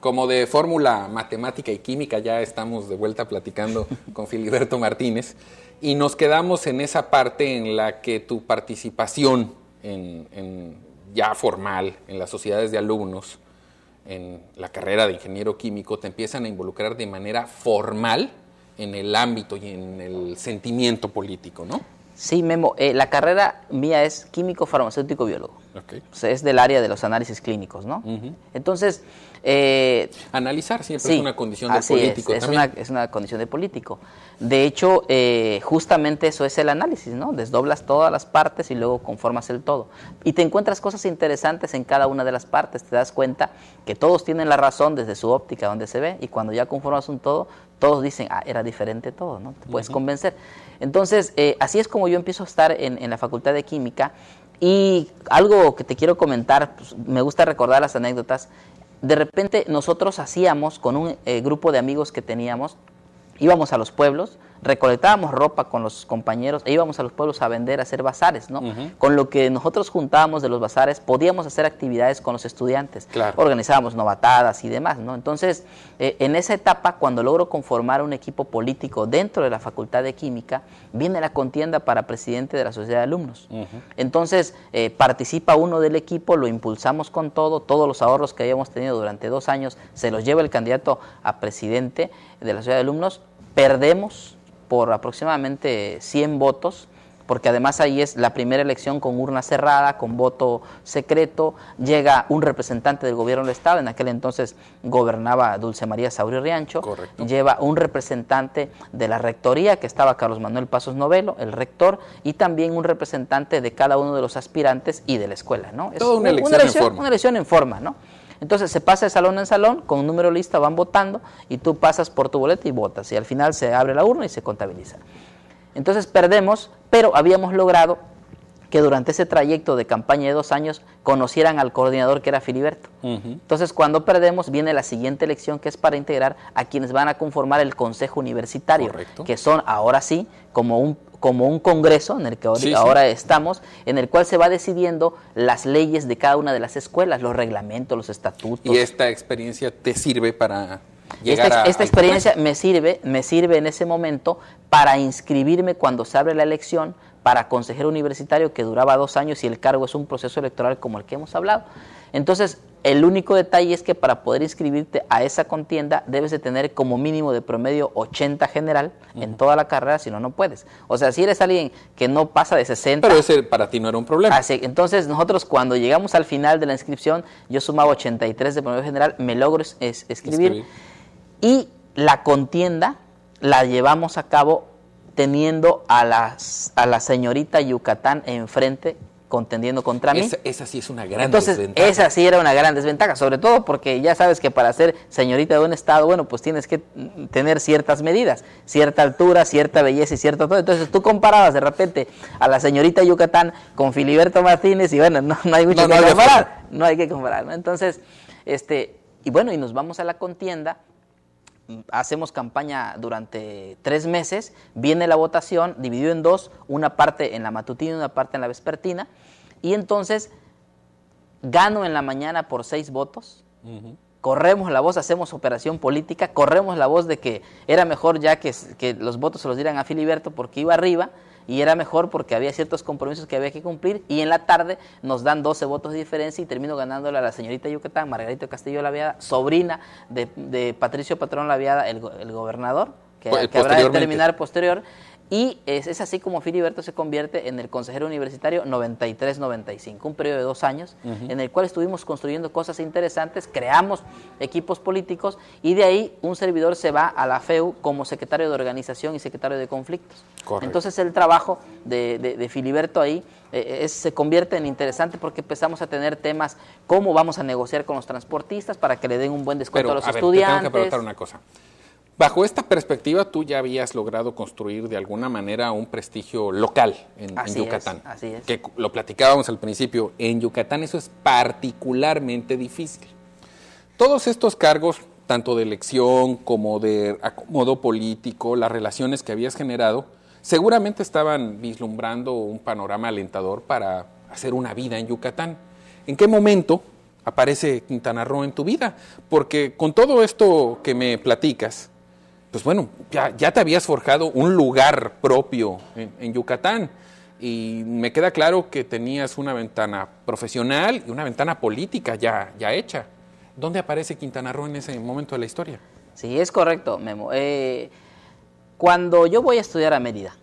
como de fórmula matemática y química, ya estamos de vuelta platicando con Filiberto Martínez, y nos quedamos en esa parte en la que tu participación en, en, ya formal en las sociedades de alumnos, en la carrera de ingeniero químico, te empiezan a involucrar de manera formal en el ámbito y en el sentimiento político, ¿no? Sí, Memo, eh, la carrera mía es químico, farmacéutico, biólogo es del área de los análisis clínicos, ¿no? Entonces... Eh, Analizar siempre es una condición de político. Es, Una, condición de político. De hecho, eh, justamente eso es el análisis, ¿no? Desdoblas todas las partes y luego conformas el todo. Y te encuentras cosas interesantes en cada una de las partes. Te das cuenta que todos tienen la razón desde su óptica, donde se ve, y cuando ya conformas un todo, todos dicen, ah, era diferente todo, ¿no? Te puedes convencer. Entonces, eh, así es como yo empiezo a estar en, en la Facultad de Química y algo que te quiero comentar, pues, me gusta recordar las anécdotas. De repente nosotros hacíamos con un eh, grupo de amigos que teníamos, íbamos a los pueblos, recolectábamos ropa con los compañeros e íbamos a los pueblos a vender, a hacer bazares, ¿no? Con lo que nosotros juntábamos de los bazares, podíamos hacer actividades con los estudiantes. Organizábamos novatadas y demás, ¿no? Entonces, eh, en esa etapa, cuando logro conformar un equipo político dentro de la Facultad de Química, viene la contienda para presidente de la Sociedad de Alumnos. Entonces, eh, participa uno del equipo, lo impulsamos con todo, todos los ahorros que habíamos tenido durante dos años se los lleva el candidato a presidente de la Sociedad de Alumnos, perdemos por aproximadamente 100 votos porque además ahí es la primera elección con urna cerrada, con voto secreto, llega un representante del gobierno del Estado, en aquel entonces gobernaba Dulce María Saurio Riancho, lleva un representante de la rectoría, que estaba Carlos Manuel Pasos Novelo, el rector, y también un representante de cada uno de los aspirantes y de la escuela, ¿no? Es una, elección una, elección en forma. ¿no? Entonces se pasa de salón en salón, con un número lista van votando y tú pasas por tu boleta y votas. Y al final se abre la urna y se contabiliza. Entonces perdemos, pero habíamos logrado que durante ese trayecto de campaña de dos años conocieran al coordinador que era Filiberto. Entonces, cuando perdemos, viene la siguiente elección que es para integrar a quienes van a conformar el Consejo Universitario, que son ahora sí como un como un congreso en el que ahora estamos, en el cual se va decidiendo las leyes de cada una de las escuelas, los reglamentos, los estatutos. Y esta experiencia te sirve para esta, experiencia me sirve, me sirve en ese momento para inscribirme cuando se abre la elección para consejero universitario que duraba dos años y el cargo es un proceso electoral como el que hemos hablado. Entonces, el único detalle es que para poder inscribirte a esa contienda debes de tener como mínimo de promedio 80 general en toda la carrera, si no, no puedes. O sea, si eres alguien que no pasa de 60... Pero ese para ti no era un problema. entonces, nosotros cuando llegamos al final de la inscripción, yo sumaba 83 de promedio general, me logro es, escribir y la contienda la llevamos a cabo teniendo a, las, a la señorita Yucatán enfrente contendiendo contra mí. Esa, sí es una gran Entonces, Esa sí era una gran desventaja, sobre todo porque ya sabes que para ser señorita de un estado, bueno, pues tienes que tener ciertas medidas, cierta altura, cierta belleza y cierto todo. Entonces tú comparabas de repente a la señorita Yucatán con Filiberto Martínez y bueno, no, hay mucho que comparar. no hay que comparar. Entonces, este, y bueno, y nos vamos a la contienda hacemos campaña durante tres meses, viene la votación, dividió en dos, una parte en la matutina, y una parte en la vespertina, y entonces gano en la mañana por seis votos, corremos la voz, hacemos operación política, corremos la voz de que era mejor ya que los votos se los dieran a Filiberto porque iba arriba, y era mejor porque había ciertos compromisos que había que cumplir y en la tarde nos dan 12 votos de diferencia y termino ganándole a la señorita Yucatán, Margarito Castillo Laviada, sobrina de, Patricio Patrón Laviada, el, el gobernador, que, pues, que habrá de terminar posterior y es, así como Filiberto se convierte en el consejero universitario 93-95, un periodo de dos años en el cual estuvimos construyendo cosas interesantes, creamos equipos políticos y de ahí un servidor se va a la FEU como secretario de organización y secretario de conflictos. Entonces el trabajo de, Filiberto ahí eh, eh, se convierte en interesante porque empezamos a tener temas cómo vamos a negociar con los transportistas para que le den un buen descuento a los estudiantes. preguntar una cosa. Bajo esta perspectiva, tú ya habías logrado construir de alguna manera un prestigio local en, Yucatán. así es. Que lo platicábamos al principio, en Yucatán eso es particularmente difícil. Todos estos cargos, tanto de elección como de modo político, las relaciones que habías generado, seguramente estaban vislumbrando un panorama alentador para hacer una vida en Yucatán. ¿En qué momento aparece Quintana Roo en tu vida? Porque con todo esto que me platicas, pues bueno, ya, ya te habías forjado un lugar propio en, Yucatán y me queda claro que tenías una ventana profesional y una ventana política ya, ya hecha. ¿Dónde aparece Quintana Roo en ese momento de la historia? Sí, es correcto, Memo. Eh, cuando yo voy a estudiar a Mérida,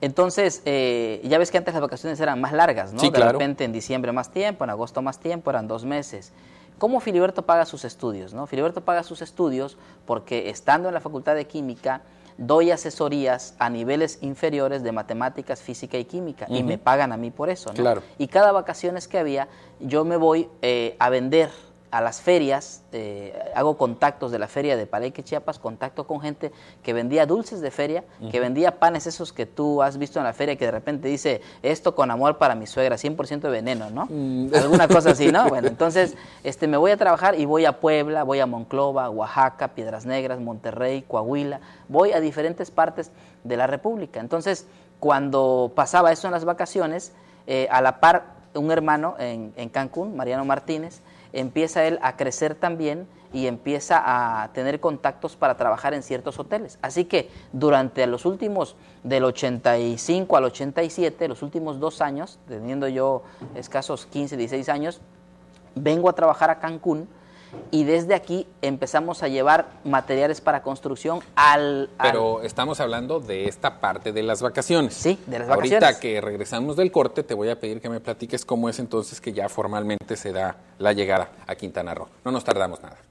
entonces eh, ya ves que antes las vacaciones eran más largas, ¿no? de repente en diciembre más tiempo, en agosto más tiempo, eran dos meses cómo Filiberto paga sus estudios. ¿no? Filiberto paga sus estudios porque estando en la Facultad de Química doy asesorías a niveles inferiores de matemáticas, física y química y me pagan a mí por eso. Claro. Y cada vacaciones que había yo me voy eh, a vender a las ferias, eh, hago contactos de la feria de Palenque, Chiapas, contacto con gente que vendía dulces de feria, que vendía panes esos que tú has visto en la feria, que de repente dice, esto con amor para mi suegra, 100% de veneno, ¿no? Mm. Alguna cosa así, ¿no? Bueno, entonces este, me voy a trabajar y voy a Puebla, voy a Monclova, Oaxaca, Piedras Negras, Monterrey, Coahuila, voy a diferentes partes de la República. Entonces, cuando pasaba eso en las vacaciones, eh, a la par, un hermano en, en Cancún, Mariano Martínez, empieza él a crecer también y empieza a tener contactos para trabajar en ciertos hoteles. Así que durante los últimos, del 85 al 87, los últimos dos años, teniendo yo escasos 15, 16 años, vengo a trabajar a Cancún y desde aquí empezamos a llevar materiales para construcción al, Pero estamos hablando de esta parte de las vacaciones. Sí, de las vacaciones. Ahorita que regresamos del corte, te voy a pedir que me platiques cómo es entonces que ya formalmente se da la llegada a Quintana Roo. No nos tardamos nada.